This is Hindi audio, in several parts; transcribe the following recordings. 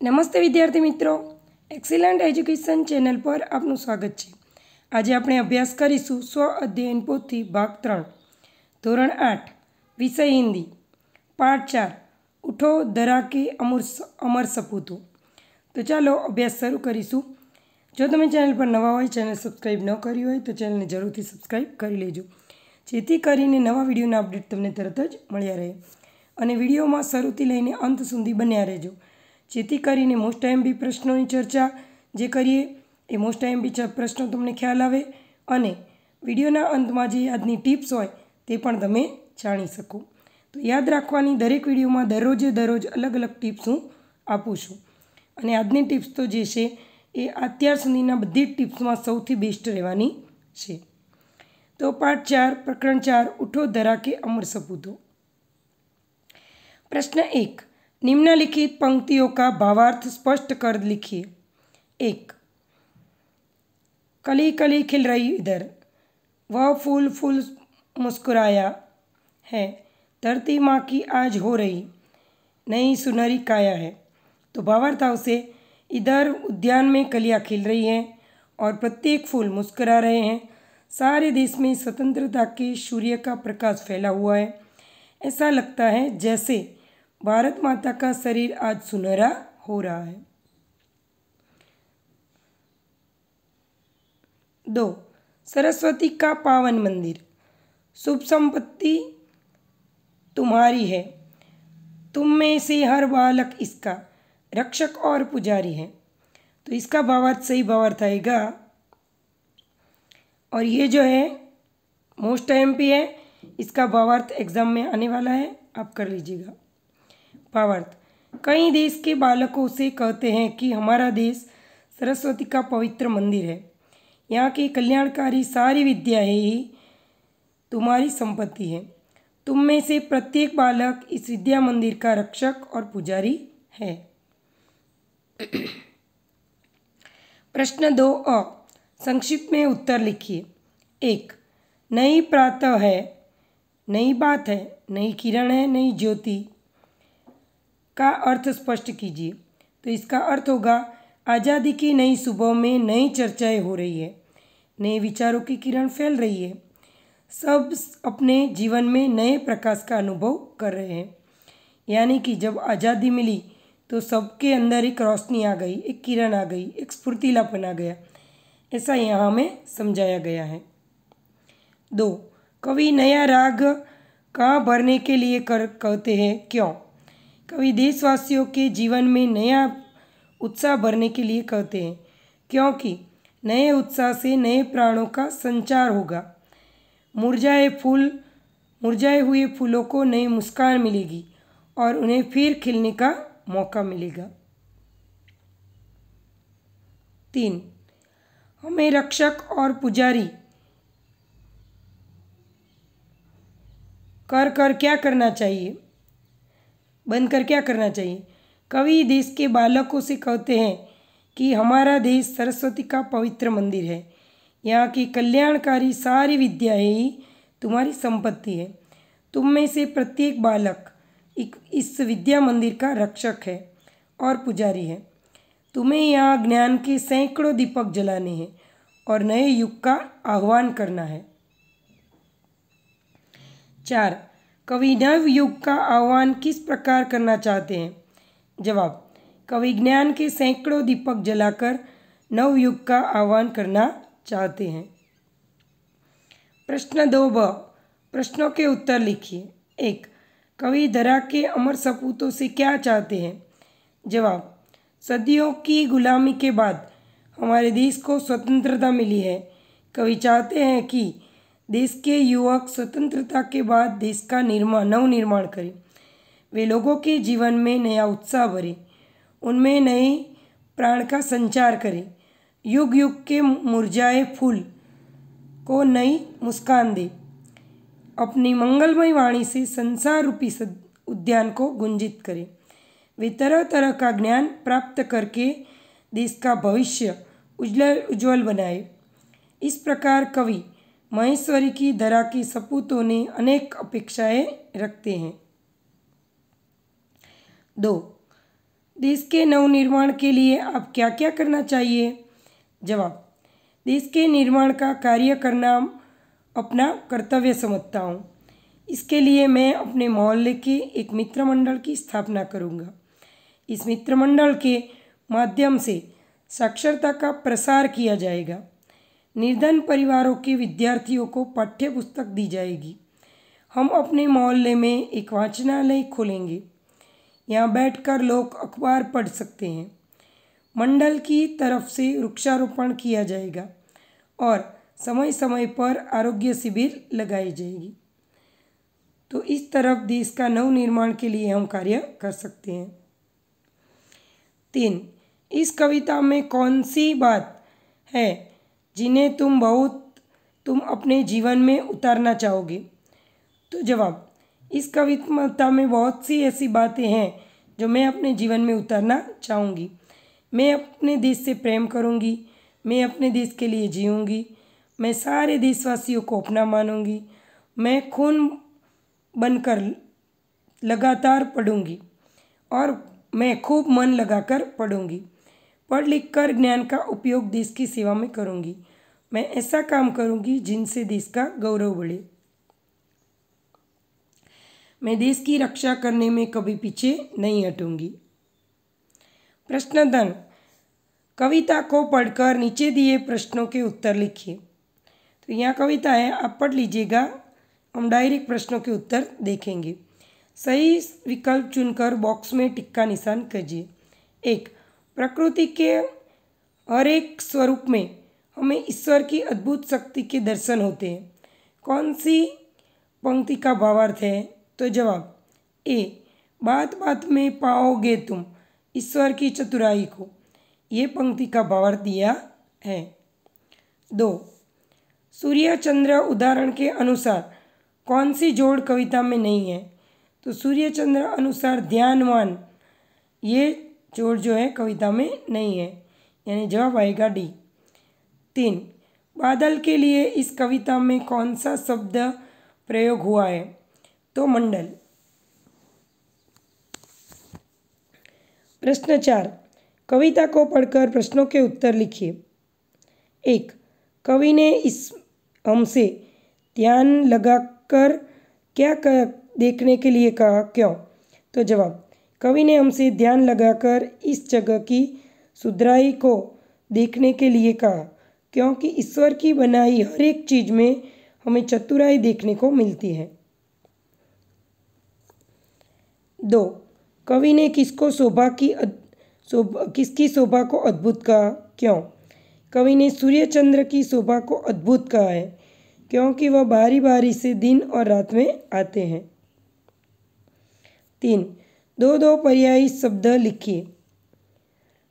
નમસ્તે વિદ્યાર્થી મિત્રો એક્સિલન્ટ એજ્યુકેશન ચેનલ પર આપનું સ્વાગત છે આજે આપણે અભ્યાસ કરીશું સ્વ અધ્યયન પોથી ભાગ ત્રણ ધોરણ આઠ વિષય હિન્દી પાઠ ચાર ઉઠો ધરાકી અમૂર અમર અમર સપૂતો તો ચાલો અભ્યાસ શરૂ કરીશું જો તમે ચેનલ પર નવા હોય ચેનલ સબસ્ક્રાઈબ ન કરી હોય તો ચેનલને જરૂરથી સબસ્ક્રાઈબ કરી લેજો જેથી કરીને નવા વિડીયોના અપડેટ તમને તરત જ મળ્યા રહે અને વિડીયોમાં શરૂથી લઈને અંત સુધી બન્યા રહેજો જેથી કરીને મોસ્ટ આઈએમબી પ્રશ્નોની ચર્ચા જે કરીએ એ મોસ્ટ આઈએમબી પ્રશ્નો તમને ખ્યાલ આવે અને વિડીયોના અંતમાં જે આજની ટિપ્સ હોય તે પણ તમે જાણી શકો તો યાદ રાખવાની દરેક વિડીયોમાં દરરોજે દરરોજ અલગ અલગ ટિપ્સ હું આપું છું અને આજની ટિપ્સ તો જે છે એ અત્યાર સુધીના બધી જ ટિપ્સમાં સૌથી બેસ્ટ રહેવાની છે તો પાઠ ચાર પ્રકરણ ચાર ઉઠો ધરા કે અમર સપૂતો પ્રશ્ન એક निम्नलिखित पंक्तियों का भावार्थ स्पष्ट कर लिखिए एक कली कली खिल रही इधर वह फूल फूल मुस्कुराया है धरती माँ की आज हो रही नई सुनहरी काया है तो भावार्थ था उसे इधर उद्यान में कलियाँ खिल रही हैं और प्रत्येक फूल मुस्करा रहे हैं सारे देश में स्वतंत्रता के सूर्य का प्रकाश फैला हुआ है ऐसा लगता है जैसे भारत माता का शरीर आज सुनहरा हो रहा है दो सरस्वती का पावन मंदिर शुभ संपत्ति तुम्हारी है तुम में से हर बालक इसका रक्षक और पुजारी है तो इसका भावार्थ सही भावार्थ आएगा और ये जो है मोस्ट एम पी है इसका भावार्थ एग्ज़ाम में आने वाला है आप कर लीजिएगा भावार्थ कई देश के बालकों से कहते हैं कि हमारा देश सरस्वती का पवित्र मंदिर है यहाँ की कल्याणकारी सारी विद्या ही तुम्हारी संपत्ति है तुम में से प्रत्येक बालक इस विद्या मंदिर का रक्षक और पुजारी है प्रश्न दो अ संक्षिप्त में उत्तर लिखिए एक नई प्रातः है नई बात है नई किरण है नई ज्योति का अर्थ स्पष्ट कीजिए तो इसका अर्थ होगा आज़ादी की नई सुबह में नई चर्चाएं हो रही है नए विचारों की किरण फैल रही है सब अपने जीवन में नए प्रकाश का अनुभव कर रहे हैं यानी कि जब आज़ादी मिली तो सबके अंदर एक रोशनी आ गई एक किरण आ गई एक स्फूर्तिलापन आ गया ऐसा यहाँ में समझाया गया है दो कवि नया राग कहाँ भरने के लिए कर कहते हैं क्यों कवि देशवासियों के जीवन में नया उत्साह भरने के लिए कहते हैं क्योंकि नए उत्साह से नए प्राणों का संचार होगा मुरझाए फूल मुरझाए हुए फूलों को नई मुस्कान मिलेगी और उन्हें फिर खिलने का मौका मिलेगा तीन हमें रक्षक और पुजारी कर कर क्या करना चाहिए बनकर क्या करना चाहिए कवि देश के बालकों से कहते हैं कि हमारा देश सरस्वती का पवित्र मंदिर है यहाँ की कल्याणकारी सारी विद्या ही तुम्हारी संपत्ति है तुम में से प्रत्येक बालक एक इस विद्या मंदिर का रक्षक है और पुजारी है तुम्हें यहाँ ज्ञान के सैकड़ों दीपक जलाने हैं और नए युग का आह्वान करना है चार कवि नव युग का आह्वान किस प्रकार करना चाहते हैं जवाब कवि ज्ञान के सैकड़ों दीपक जलाकर नवयुग का आह्वान करना चाहते हैं प्रश्न दो ब प्रश्नों के उत्तर लिखिए एक कवि धरा के अमर सपूतों से क्या चाहते हैं जवाब सदियों की गुलामी के बाद हमारे देश को स्वतंत्रता मिली है कवि चाहते हैं कि देश के युवक स्वतंत्रता के बाद देश का निर्माण नवनिर्माण करें वे लोगों के जीवन में नया उत्साह भरें उनमें नए प्राण का संचार करें युग युग के मुरझाए फूल को नई मुस्कान दें अपनी मंगलमय वाणी से संसार रूपी उद्यान को गुंजित करें वे तरह तरह का ज्ञान प्राप्त करके देश का भविष्य उज्जवल उज्ज्वल बनाए इस प्रकार कवि महेश्वरी की धरा की सपूतों ने अनेक अपेक्षाएं रखते हैं दो देश के नवनिर्माण के लिए आप क्या क्या करना चाहिए जवाब देश के निर्माण का कार्य करना अपना कर्तव्य समझता हूँ इसके लिए मैं अपने मोहल्ले के एक मित्र मंडल की स्थापना करूँगा इस मित्र मंडल के माध्यम से साक्षरता का प्रसार किया जाएगा निर्धन परिवारों के विद्यार्थियों को पाठ्य पुस्तक दी जाएगी हम अपने मोहल्ले में एक वाचनालय खोलेंगे यहाँ बैठकर लोग अखबार पढ़ सकते हैं मंडल की तरफ से वृक्षारोपण किया जाएगा और समय समय पर आरोग्य शिविर लगाई जाएगी तो इस तरफ देश का नव निर्माण के लिए हम कार्य कर सकते हैं तीन इस कविता में कौन सी बात है जिन्हें तुम बहुत तुम अपने जीवन में उतारना चाहोगे तो जवाब इस कविता में बहुत सी ऐसी बातें हैं जो मैं अपने जीवन में उतारना चाहूँगी मैं अपने देश से प्रेम करूँगी मैं अपने देश के लिए जीऊँगी मैं सारे देशवासियों को अपना मानूँगी मैं खून बनकर लगातार पढ़ूँगी और मैं खूब मन लगाकर पढ़ूँगी पढ़ लिख कर ज्ञान का उपयोग देश की सेवा में करूँगी मैं ऐसा काम करूँगी जिनसे देश का गौरव बढ़े मैं देश की रक्षा करने में कभी पीछे नहीं हटूंगी धन कविता को पढ़कर नीचे दिए प्रश्नों के उत्तर लिखिए तो यहाँ कविता है आप पढ़ लीजिएगा हम डायरेक्ट प्रश्नों के उत्तर देखेंगे सही विकल्प चुनकर बॉक्स में टिक्का निशान कीजिए एक प्रकृति के हर एक स्वरूप में हमें ईश्वर की अद्भुत शक्ति के दर्शन होते हैं कौन सी पंक्ति का भावार्थ है तो जवाब ए बात बात में पाओगे तुम ईश्वर की चतुराई को ये पंक्ति का भावार्थ दिया है दो सूर्य चंद्र उदाहरण के अनुसार कौन सी जोड़ कविता में नहीं है तो सूर्य चंद्र अनुसार ध्यानवान ये चोर जो है कविता में नहीं है यानी जवाब आएगा डी तीन बादल के लिए इस कविता में कौन सा शब्द प्रयोग हुआ है तो मंडल प्रश्न चार कविता को पढ़कर प्रश्नों के उत्तर लिखिए एक कवि ने इस हमसे ध्यान लगाकर क्या कर देखने के लिए कहा क्यों तो जवाब कवि ने हमसे ध्यान लगाकर इस जगह की सुधराई को देखने के लिए कहा क्योंकि ईश्वर की बनाई हर एक चीज़ में हमें चतुराई देखने को मिलती है दो कवि ने किसको शोभा की शोभा किसकी शोभा को अद्भुत कहा क्यों कवि ने सूर्यचंद्र की शोभा को अद्भुत कहा है क्योंकि वह बारी बारी से दिन और रात में आते हैं तीन दो दो पर्यायी शब्द लिखिए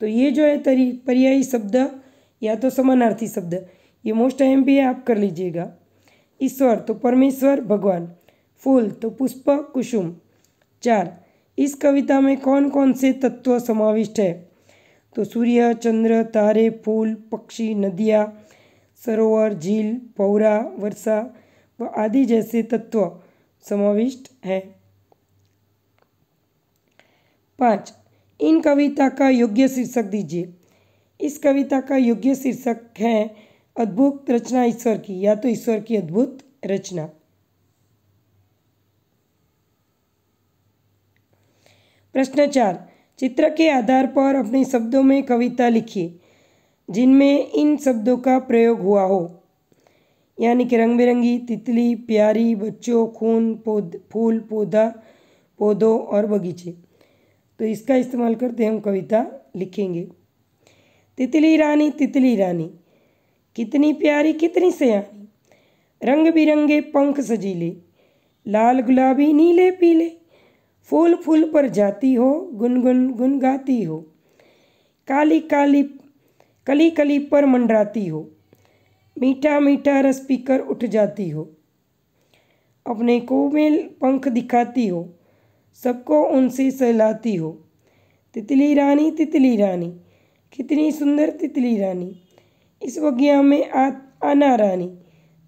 तो ये जो है तरी पर्यायी शब्द या तो समानार्थी शब्द ये मोस्ट टाइम भी है आप कर लीजिएगा ईश्वर तो परमेश्वर भगवान फूल तो पुष्प कुसुम चार इस कविता में कौन कौन से तत्व समाविष्ट है तो सूर्य चंद्र तारे फूल पक्षी नदियाँ सरोवर झील पौरा वर्षा व आदि जैसे तत्व समाविष्ट हैं पाँच इन कविता का योग्य शीर्षक दीजिए इस कविता का योग्य शीर्षक है अद्भुत रचना ईश्वर की या तो ईश्वर की अद्भुत रचना प्रश्न चार चित्र के आधार पर अपने शब्दों में कविता लिखिए जिनमें इन शब्दों का प्रयोग हुआ हो यानी कि रंग बिरंगी तितली प्यारी बच्चों खून पौध फूल पौधा पौधों और बगीचे तो इसका इस्तेमाल करते हम कविता लिखेंगे तितली रानी तितली रानी कितनी प्यारी कितनी सयानी रंग बिरंगे पंख सजीले लाल गुलाबी नीले पीले फूल फूल पर जाती हो गुनगुन गुन गाती हो काली काली कली कली पर मंडराती हो मीठा मीठा रस पीकर उठ जाती हो अपने कोमेल पंख दिखाती हो सबको उनसे सहलाती हो तितली रानी तितली रानी कितनी सुंदर तितली रानी इस बगिया में आ आना रानी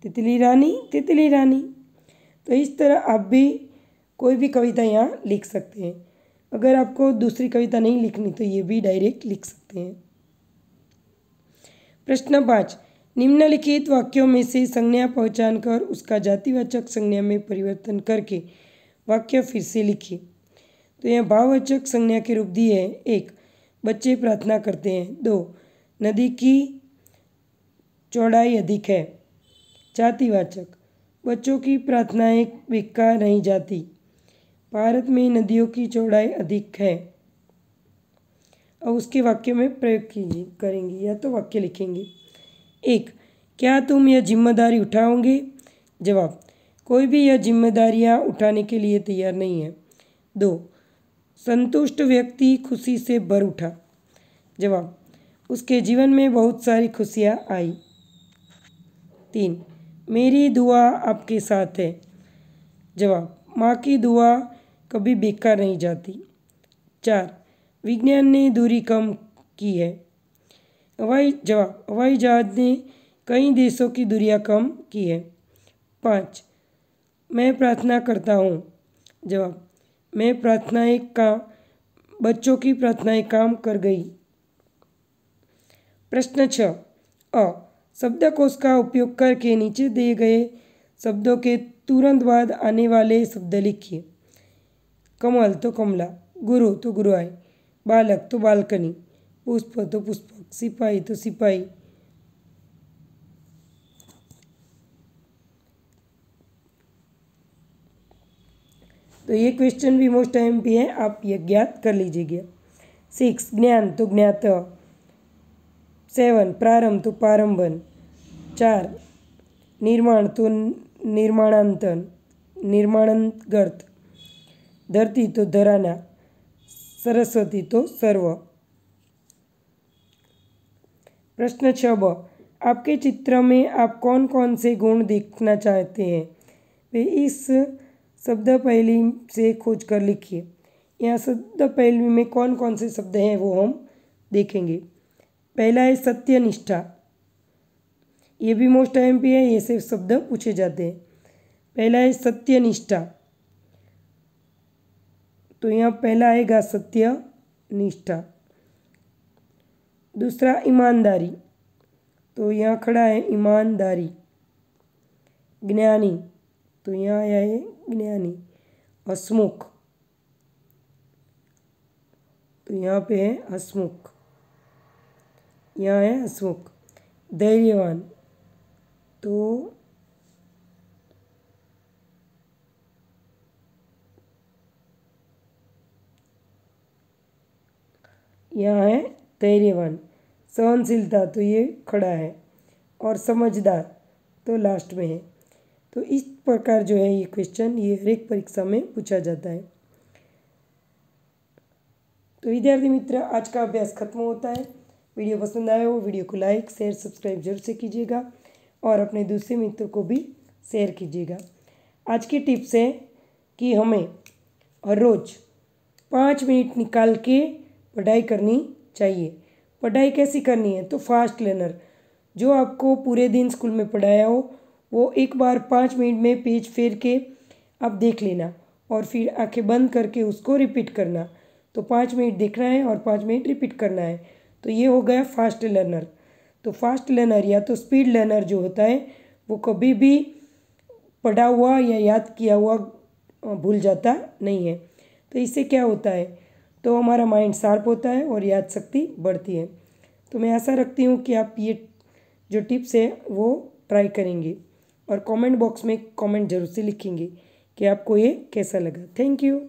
तितली रानी तितली रानी तो इस तरह आप भी कोई भी कविता यहाँ लिख सकते हैं अगर आपको दूसरी कविता नहीं लिखनी तो ये भी डायरेक्ट लिख सकते हैं प्रश्न पाँच निम्नलिखित वाक्यों में से संज्ञा पहचान कर उसका जातिवाचक संज्ञा में परिवर्तन करके वाक्य फिर से लिखिए तो यहाँ भाववाचक संज्ञा के रूप दिए हैं एक बच्चे प्रार्थना करते हैं दो नदी की चौड़ाई अधिक है जातिवाचक बच्चों की प्रार्थनाएं बेकार नहीं जाती भारत में नदियों की चौड़ाई अधिक है अब उसके वाक्य में प्रयोग कीजिए करेंगे या तो वाक्य लिखेंगे एक क्या तुम यह जिम्मेदारी उठाओगे जवाब कोई भी यह जिम्मेदारियाँ उठाने के लिए तैयार नहीं है दो संतुष्ट व्यक्ति खुशी से भर उठा जवाब उसके जीवन में बहुत सारी खुशियाँ आई तीन मेरी दुआ आपके साथ है जवाब माँ की दुआ कभी बेकार नहीं जाती चार विज्ञान ने दूरी कम की है हवाई जवाब हवाई जहाज ने कई देशों की दूरियां कम की है पाँच मैं प्रार्थना करता हूँ जवाब मैं एक का बच्चों की प्रार्थनाएं काम कर गई प्रश्न छ अ शब्दकोश का उपयोग करके नीचे दिए गए शब्दों के तुरंत बाद आने वाले शब्द लिखिए कमल तो कमला गुरु तो गुरुआई बालक तो बालकनी पुष्प तो पुष्पक सिपाही तो सिपाही तो ये क्वेश्चन भी मोस्ट टाइम भी है आप ये ज्ञात कर लीजिएगा सिक्स ज्ञान तो ज्ञात सेवन प्रारंभ तो प्रारंभन चार निर्माण तो निर्माणांतन निर्माणगर्त धरती तो धराना सरस्वती तो सर्व प्रश्न छ आपके चित्र में आप कौन कौन से गुण देखना चाहते हैं वे तो इस शब्द पहली से खोज कर लिखिए यहाँ शब्द पहली में कौन कौन से शब्द हैं वो हम देखेंगे पहला है सत्यनिष्ठा ये भी मोस्ट टाइम पी है ये से शब्द पूछे जाते हैं पहला है सत्यनिष्ठा तो यहाँ पहला आएगा सत्य निष्ठा दूसरा ईमानदारी तो यहाँ खड़ा है ईमानदारी ज्ञानी तो यहाँ आया है ज्ञानी हसमुख तो यहाँ पे है हसमुख यहाँ है हसमुख धैर्यवान तो यहाँ है धैर्यवान सहनशीलता तो ये खड़ा है और समझदार तो लास्ट में है तो इस प्रकार जो है ये क्वेश्चन ये हर एक परीक्षा में पूछा जाता है तो विद्यार्थी मित्र आज का अभ्यास खत्म होता है वीडियो पसंद आया हो वीडियो को लाइक शेयर सब्सक्राइब जरूर से कीजिएगा और अपने दूसरे मित्रों को भी शेयर कीजिएगा आज की टिप्स है कि हमें हर रोज़ पाँच मिनट निकाल के पढ़ाई करनी चाहिए पढ़ाई कैसी करनी है तो फास्ट लर्नर जो आपको पूरे दिन स्कूल में पढ़ाया हो वो एक बार पाँच मिनट में पेज फेर के आप देख लेना और फिर आंखें बंद करके उसको रिपीट करना तो पाँच मिनट देखना है और पाँच मिनट रिपीट करना है तो ये हो गया फास्ट लर्नर तो फास्ट लर्नर या तो स्पीड लर्नर जो होता है वो कभी भी पढ़ा हुआ या याद किया हुआ भूल जाता नहीं है तो इससे क्या होता है तो हमारा माइंड शार्प होता है और याद शक्ति बढ़ती है तो मैं आशा रखती हूँ कि आप ये जो टिप्स है वो ट्राई करेंगे और कमेंट बॉक्स में कमेंट जरूर से लिखेंगे कि आपको ये कैसा लगा थैंक यू